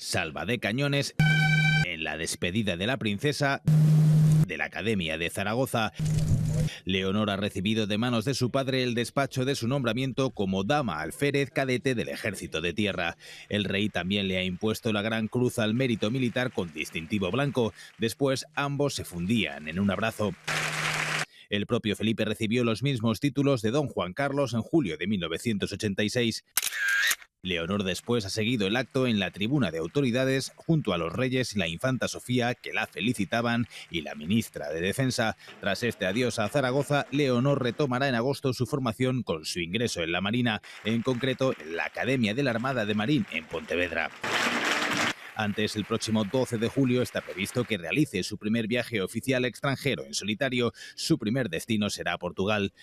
salva de cañones en la despedida de la princesa de la Academia de Zaragoza. Leonor ha recibido de manos de su padre el despacho de su nombramiento como dama alférez cadete del ejército de tierra. El rey también le ha impuesto la gran cruz al mérito militar con distintivo blanco. Después ambos se fundían en un abrazo. El propio Felipe recibió los mismos títulos de don Juan Carlos en julio de 1986. Leonor después ha seguido el acto en la tribuna de autoridades junto a los reyes la infanta Sofía que la felicitaban y la ministra de Defensa. Tras este adiós a Zaragoza, Leonor retomará en agosto su formación con su ingreso en la Marina, en concreto en la Academia de la Armada de Marín en Pontevedra. Antes, el próximo 12 de julio está previsto que realice su primer viaje oficial extranjero en solitario. Su primer destino será Portugal.